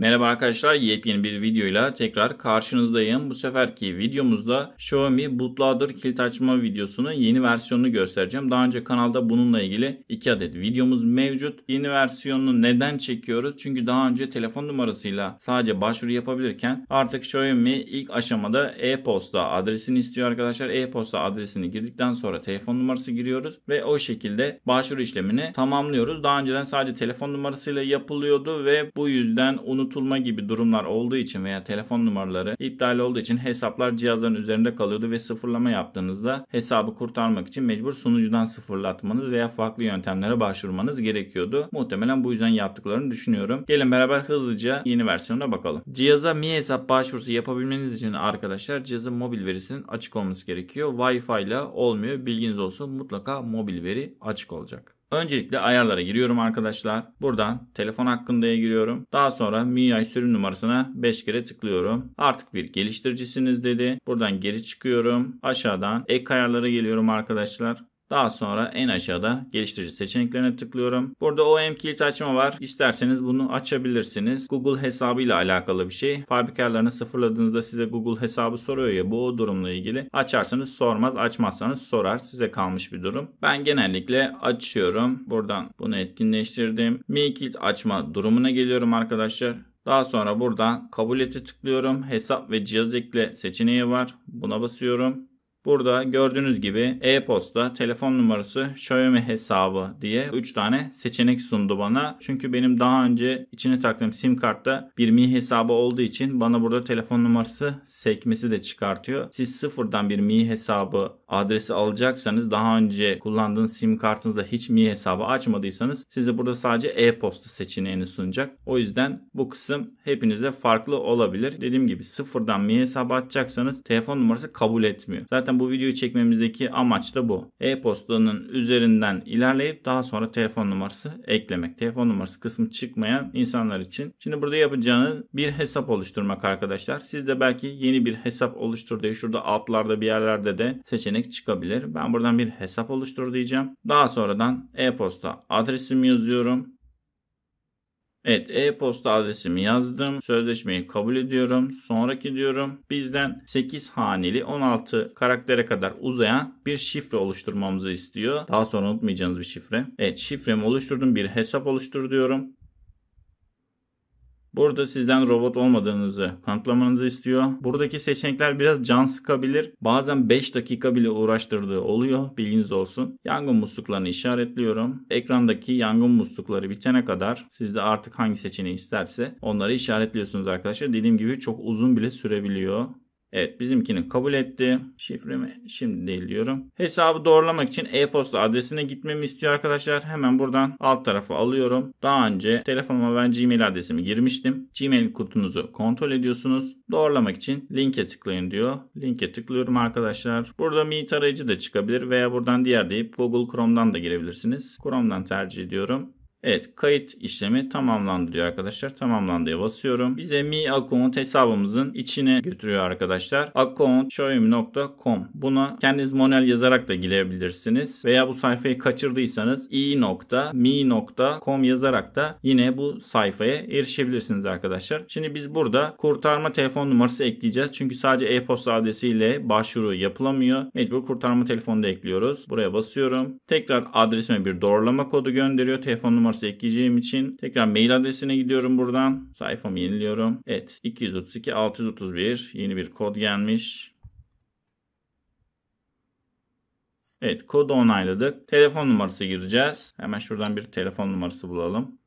Merhaba arkadaşlar yepyeni bir videoyla tekrar karşınızdayım. Bu seferki videomuzda Xiaomi bootloader kilit açma videosunun yeni versiyonunu göstereceğim. Daha önce kanalda bununla ilgili 2 adet videomuz mevcut. Yeni versiyonunu neden çekiyoruz? Çünkü daha önce telefon numarasıyla sadece başvuru yapabilirken artık Xiaomi ilk aşamada e-posta adresini istiyor arkadaşlar. E-posta adresini girdikten sonra telefon numarası giriyoruz ve o şekilde başvuru işlemini tamamlıyoruz. Daha önceden sadece telefon numarasıyla yapılıyordu ve bu yüzden unut unutulma gibi durumlar olduğu için veya telefon numaraları iptal olduğu için hesaplar cihazların üzerinde kalıyordu ve sıfırlama yaptığınızda hesabı kurtarmak için mecbur sunucudan sıfırlatmanız veya farklı yöntemlere başvurmanız gerekiyordu. Muhtemelen bu yüzden yaptıklarını düşünüyorum. Gelin beraber hızlıca yeni versiyona bakalım. Cihaza Mi hesap başvurusu yapabilmeniz için arkadaşlar cihazın mobil verisinin açık olması gerekiyor. Wi-Fi ile olmuyor. Bilginiz olsun mutlaka mobil veri açık olacak. Öncelikle ayarlara giriyorum arkadaşlar. Buradan telefon hakkındaya giriyorum. Daha sonra MIUI sürüm numarasına 5 kere tıklıyorum. Artık bir geliştiricisiniz dedi. Buradan geri çıkıyorum. Aşağıdan ek ayarlara geliyorum arkadaşlar. Daha sonra en aşağıda geliştirici seçeneklerine tıklıyorum. Burada OEM kilit açma var. İsterseniz bunu açabilirsiniz. Google hesabı ile alakalı bir şey. Fabrikalarını sıfırladığınızda size Google hesabı soruyor ya bu o durumla ilgili. Açarsanız sormaz, açmazsanız sorar. Size kalmış bir durum. Ben genellikle açıyorum. Buradan bunu etkinleştirdim. Mi kilit açma durumuna geliyorum arkadaşlar. Daha sonra buradan kabul eti tıklıyorum. Hesap ve cihaz ekle seçeneği var. Buna basıyorum. Burada gördüğünüz gibi e-posta, telefon numarası, Xiaomi hesabı diye 3 tane seçenek sundu bana. Çünkü benim daha önce içine taktığım sim kartta bir Mi hesabı olduğu için bana burada telefon numarası sekmesi de çıkartıyor. Siz sıfırdan bir Mi hesabı adresi alacaksanız daha önce kullandığınız sim kartınızda hiç mi hesabı açmadıysanız size burada sadece e-posta seçeneğini sunacak. O yüzden bu kısım hepinize farklı olabilir. Dediğim gibi sıfırdan mi hesabı açacaksanız telefon numarası kabul etmiyor. Zaten bu videoyu çekmemizdeki amaç da bu. E-postanın üzerinden ilerleyip daha sonra telefon numarası eklemek. Telefon numarası kısmı çıkmayan insanlar için. Şimdi burada yapacağınız bir hesap oluşturmak arkadaşlar. Siz de belki yeni bir hesap oluşturduğu şurada altlarda bir yerlerde de seçenek seçenek çıkabilir. Ben buradan bir hesap oluştur diyeceğim. Daha sonradan e-posta adresimi yazıyorum. Evet e-posta adresimi yazdım. Sözleşmeyi kabul ediyorum. Sonraki diyorum. Bizden 8 haneli 16 karaktere kadar uzayan bir şifre oluşturmamızı istiyor. Daha sonra unutmayacağınız bir şifre. Evet şifremi oluşturdum. Bir hesap oluştur diyorum. Burada sizden robot olmadığınızı kanıtlamanızı istiyor. Buradaki seçenekler biraz can sıkabilir. Bazen 5 dakika bile uğraştırdığı oluyor. Bilginiz olsun. Yangın musluklarını işaretliyorum. Ekrandaki yangın muslukları bitene kadar sizde artık hangi seçeneği isterse onları işaretliyorsunuz arkadaşlar. Dediğim gibi çok uzun bile sürebiliyor. Evet bizimkini kabul etti. Şifremi şimdi değil diyorum. Hesabı doğrulamak için e-posta adresine gitmemi istiyor arkadaşlar. Hemen buradan alt tarafı alıyorum. Daha önce telefonuma ben Gmail adresimi girmiştim. Gmail kutunuzu kontrol ediyorsunuz. Doğrulamak için linke tıklayın diyor. Linke tıklıyorum arkadaşlar. Burada mi tarayıcı da çıkabilir veya buradan diğer deyip Google Chrome'dan da girebilirsiniz. Chrome'dan tercih ediyorum. Evet kayıt işlemi tamamlandı diyor arkadaşlar. Tamamlandıya basıyorum. Bize mi account hesabımızın içine götürüyor arkadaşlar. accountshowim.com Buna kendiniz manuel yazarak da girebilirsiniz. Veya bu sayfayı kaçırdıysanız i.mi.com yazarak da yine bu sayfaya erişebilirsiniz arkadaşlar. Şimdi biz burada kurtarma telefon numarası ekleyeceğiz. Çünkü sadece e-posta adresiyle başvuru yapılamıyor. Mecbur kurtarma telefonu da ekliyoruz. Buraya basıyorum. Tekrar adresime bir doğrulama kodu gönderiyor. Telefon numarası olursa ekleyeceğim için tekrar mail adresine gidiyorum buradan. Sayfamı yeniliyorum. Evet 232 631 yeni bir kod gelmiş. Evet kodu onayladık. Telefon numarası gireceğiz. Hemen şuradan bir telefon numarası bulalım.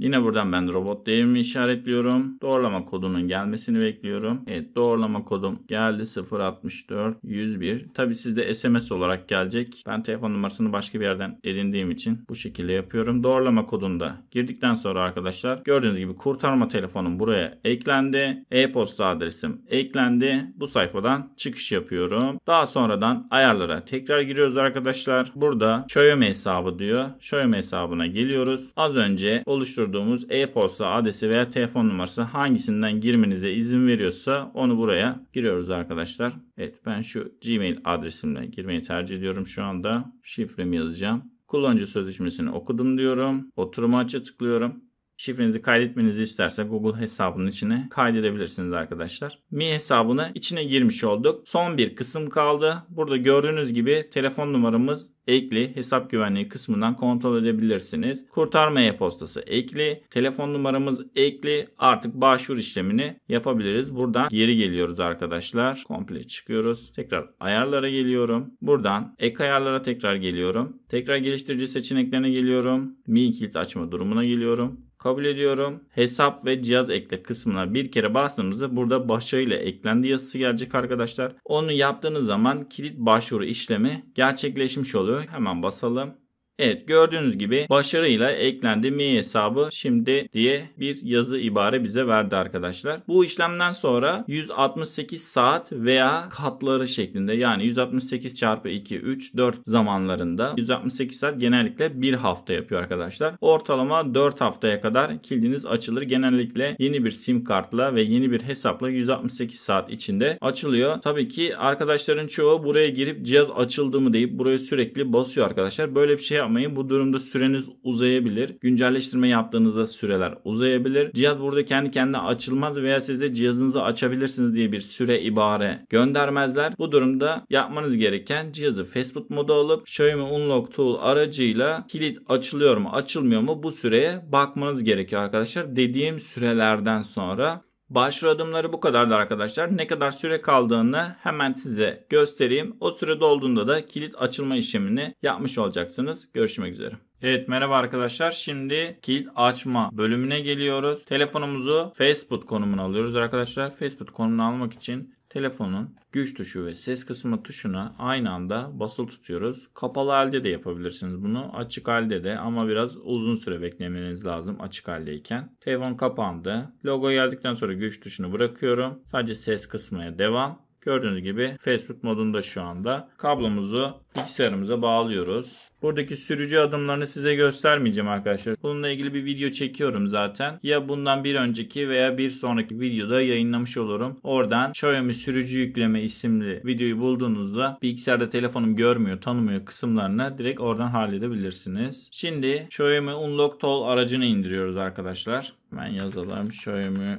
Yine buradan ben robot değerimi işaretliyorum. Doğrulama kodunun gelmesini bekliyorum. Evet doğrulama kodum geldi 064 101. Tabi sizde SMS olarak gelecek. Ben telefon numarasını başka bir yerden edindiğim için bu şekilde yapıyorum. Doğrulama kodunu da girdikten sonra arkadaşlar gördüğünüz gibi kurtarma telefonum buraya eklendi. E-posta adresim eklendi. Bu sayfadan çıkış yapıyorum. Daha sonradan ayarlara tekrar giriyoruz arkadaşlar. Burada Xiaomi hesabı diyor. Xiaomi hesabına geliyoruz. Az önce oluşturduğum oluşturduğumuz e-posta adresi veya telefon numarası hangisinden girmenize izin veriyorsa onu buraya giriyoruz arkadaşlar. Evet ben şu Gmail adresimle girmeyi tercih ediyorum şu anda. Şifremi yazacağım. Kullanıcı sözleşmesini okudum diyorum. Oturma açı tıklıyorum. Şifrenizi kaydetmenizi isterse Google hesabının içine kaydedebilirsiniz arkadaşlar. Mi hesabını içine girmiş olduk. Son bir kısım kaldı. Burada gördüğünüz gibi telefon numaramız ekli hesap güvenliği kısmından kontrol edebilirsiniz. Kurtarma e-postası ekli, telefon numaramız ekli. Artık başvuru işlemini yapabiliriz. Buradan geri geliyoruz arkadaşlar. Komple çıkıyoruz. Tekrar ayarlara geliyorum. Buradan ek ayarlara tekrar geliyorum. Tekrar geliştirici seçeneklerine geliyorum. Mi kilit açma durumuna geliyorum kabul ediyorum. Hesap ve cihaz ekle kısmına bir kere bastığımızda burada başarıyla eklendi yazısı gelecek arkadaşlar. Onu yaptığınız zaman kilit başvuru işlemi gerçekleşmiş oluyor. Hemen basalım. Evet gördüğünüz gibi başarıyla eklendi mi hesabı şimdi diye bir yazı ibare bize verdi arkadaşlar. Bu işlemden sonra 168 saat veya katları şeklinde yani 168 çarpı 2, 3, 4 zamanlarında 168 saat genellikle 1 hafta yapıyor arkadaşlar. Ortalama 4 haftaya kadar kilidiniz açılır. Genellikle yeni bir sim kartla ve yeni bir hesapla 168 saat içinde açılıyor. Tabii ki arkadaşların çoğu buraya girip cihaz açıldı mı deyip buraya sürekli basıyor arkadaşlar. Böyle bir şey yapmak yapmayı. Bu durumda süreniz uzayabilir. Güncelleştirme yaptığınızda süreler uzayabilir. Cihaz burada kendi kendine açılmaz veya size cihazınızı açabilirsiniz diye bir süre ibare göndermezler. Bu durumda yapmanız gereken cihazı Facebook moda alıp Xiaomi Unlock Tool aracıyla kilit açılıyor mu açılmıyor mu bu süreye bakmanız gerekiyor arkadaşlar. Dediğim sürelerden sonra Başvuru adımları bu kadardı arkadaşlar. Ne kadar süre kaldığını hemen size göstereyim. O süre dolduğunda da kilit açılma işlemini yapmış olacaksınız. Görüşmek üzere. Evet merhaba arkadaşlar. Şimdi kilit açma bölümüne geliyoruz. Telefonumuzu Facebook konumuna alıyoruz arkadaşlar. Facebook konumunu almak için telefonun güç tuşu ve ses kısmı tuşuna aynı anda basılı tutuyoruz. Kapalı halde de yapabilirsiniz bunu. Açık halde de ama biraz uzun süre beklemeniz lazım açık haldeyken. Telefon kapandı. Logo geldikten sonra güç tuşunu bırakıyorum. Sadece ses kısmına devam. Gördüğünüz gibi fast modunda şu anda. Kablomuzu bilgisayarımıza bağlıyoruz. Buradaki sürücü adımlarını size göstermeyeceğim arkadaşlar. Bununla ilgili bir video çekiyorum zaten. Ya bundan bir önceki veya bir sonraki videoda yayınlamış olurum. Oradan Xiaomi sürücü yükleme isimli videoyu bulduğunuzda bilgisayarda telefonum görmüyor, tanımıyor kısımlarını direkt oradan halledebilirsiniz. Şimdi Xiaomi Unlock Tool aracını indiriyoruz arkadaşlar. Ben yazalım Xiaomi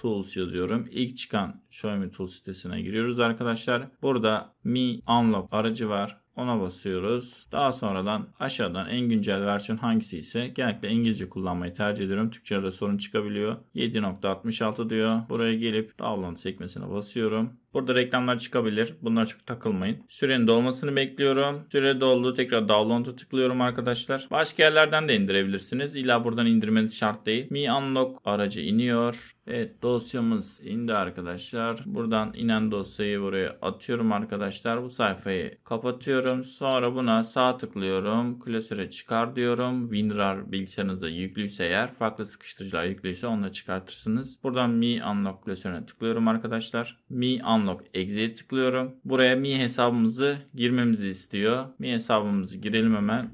Tools yazıyorum. İlk çıkan Xiaomi Tools sitesine giriyoruz arkadaşlar. Burada Mi Unlock aracı var. Ona basıyoruz. Daha sonradan aşağıdan en güncel versiyon hangisi ise genellikle İngilizce kullanmayı tercih ediyorum. Türkçe'de sorun çıkabiliyor. 7.66 diyor. Buraya gelip download sekmesine basıyorum. Burada reklamlar çıkabilir. Bunlara çok takılmayın. Sürenin dolmasını bekliyorum. Süre doldu. Tekrar download'a tıklıyorum arkadaşlar. Başka yerlerden de indirebilirsiniz. İlla buradan indirmeniz şart değil. Mi Unlock aracı iniyor. Evet dosyamız indi arkadaşlar. Buradan inen dosyayı buraya atıyorum arkadaşlar. Bu sayfayı kapatıyorum diyorum. Sonra buna sağ tıklıyorum. Klasöre çıkar diyorum. WinRAR bilgisayarınızda yüklüyse eğer farklı sıkıştırıcılar yüklüyse onunla çıkartırsınız. Buradan Mi Unlock klasörüne tıklıyorum arkadaşlar. Mi Unlock Exe'ye tıklıyorum. Buraya Mi hesabımızı girmemizi istiyor. Mi hesabımızı girelim hemen.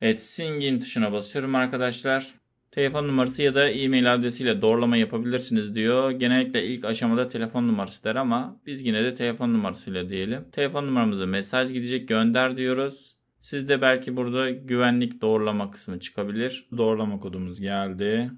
Evet Sing'in tuşuna basıyorum arkadaşlar. Telefon numarası ya da e-mail adresiyle doğrulama yapabilirsiniz diyor. Genellikle ilk aşamada telefon numarası der ama biz yine de telefon numarasıyla diyelim. Telefon numaramızı mesaj gidecek gönder diyoruz. Sizde belki burada güvenlik doğrulama kısmı çıkabilir. Doğrulama kodumuz geldi.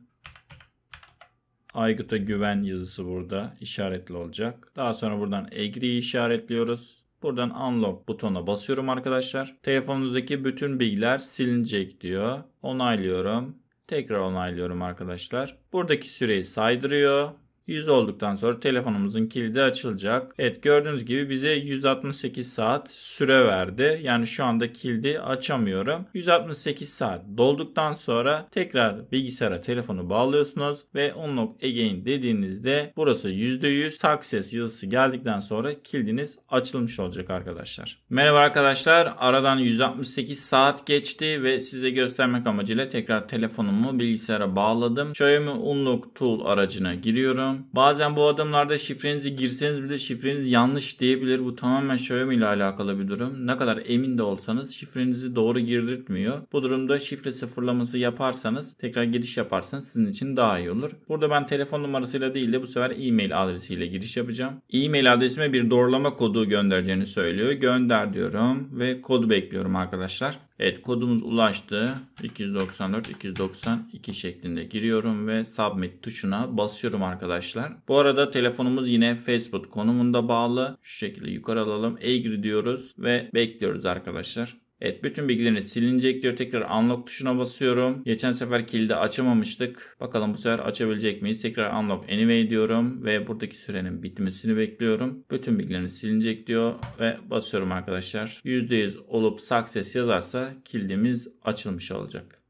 Aygıt'a güven yazısı burada işaretli olacak. Daha sonra buradan Agree'yi işaretliyoruz. Buradan unlock butonuna basıyorum arkadaşlar. Telefonunuzdaki bütün bilgiler silinecek diyor. Onaylıyorum. Tekrar onaylıyorum arkadaşlar. Buradaki süreyi saydırıyor. 100 olduktan sonra telefonumuzun kilidi açılacak. Evet gördüğünüz gibi bize 168 saat süre verdi. Yani şu anda kilidi açamıyorum. 168 saat dolduktan sonra tekrar bilgisayara telefonu bağlıyorsunuz ve unlock again dediğinizde burası %100 success yazısı geldikten sonra kilidiniz açılmış olacak arkadaşlar. Merhaba arkadaşlar. Aradan 168 saat geçti ve size göstermek amacıyla tekrar telefonumu bilgisayara bağladım. Xiaomi Unlock Tool aracına giriyorum lazım. Bazen bu adımlarda şifrenizi girseniz bile şifreniz yanlış diyebilir. Bu tamamen Xiaomi ile alakalı bir durum. Ne kadar emin de olsanız şifrenizi doğru girdirtmiyor. Bu durumda şifre sıfırlaması yaparsanız tekrar giriş yaparsanız sizin için daha iyi olur. Burada ben telefon numarasıyla değil de bu sefer e-mail adresiyle giriş yapacağım. E-mail adresime bir doğrulama kodu göndereceğini söylüyor. Gönder diyorum ve kodu bekliyorum arkadaşlar. Evet kodumuz ulaştı. 294 292 şeklinde giriyorum ve submit tuşuna basıyorum arkadaşlar. Bu arada telefonumuz yine Facebook konumunda bağlı. Şu şekilde yukarı alalım. Agree diyoruz ve bekliyoruz arkadaşlar. Evet bütün bilgileriniz silinecek diyor. Tekrar unlock tuşuna basıyorum. Geçen sefer kilidi açamamıştık. Bakalım bu sefer açabilecek miyiz? Tekrar unlock anyway diyorum ve buradaki sürenin bitmesini bekliyorum. Bütün bilgileriniz silinecek diyor ve basıyorum arkadaşlar. %100 olup success yazarsa kilidimiz açılmış olacak.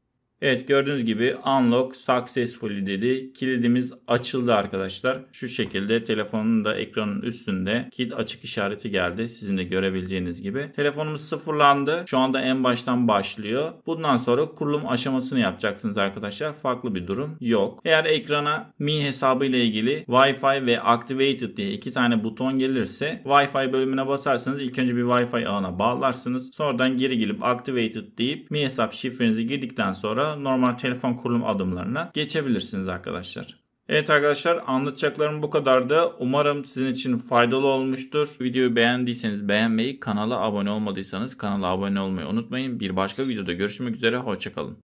Evet gördüğünüz gibi unlock successfully dedi. Kilidimiz açıldı arkadaşlar. Şu şekilde telefonun da ekranın üstünde kilit açık işareti geldi. Sizin de görebileceğiniz gibi. Telefonumuz sıfırlandı. Şu anda en baştan başlıyor. Bundan sonra kurulum aşamasını yapacaksınız arkadaşlar. Farklı bir durum yok. Eğer ekrana Mi hesabı ile ilgili Wi-Fi ve Activated diye iki tane buton gelirse Wi-Fi bölümüne basarsanız ilk önce bir Wi-Fi ağına bağlarsınız. Sonradan geri gelip Activated deyip Mi hesap şifrenizi girdikten sonra normal telefon kurulum adımlarına geçebilirsiniz arkadaşlar. Evet arkadaşlar anlatacaklarım bu kadardı. Umarım sizin için faydalı olmuştur. Videoyu beğendiyseniz beğenmeyi, kanala abone olmadıysanız kanala abone olmayı unutmayın. Bir başka videoda görüşmek üzere, hoşçakalın.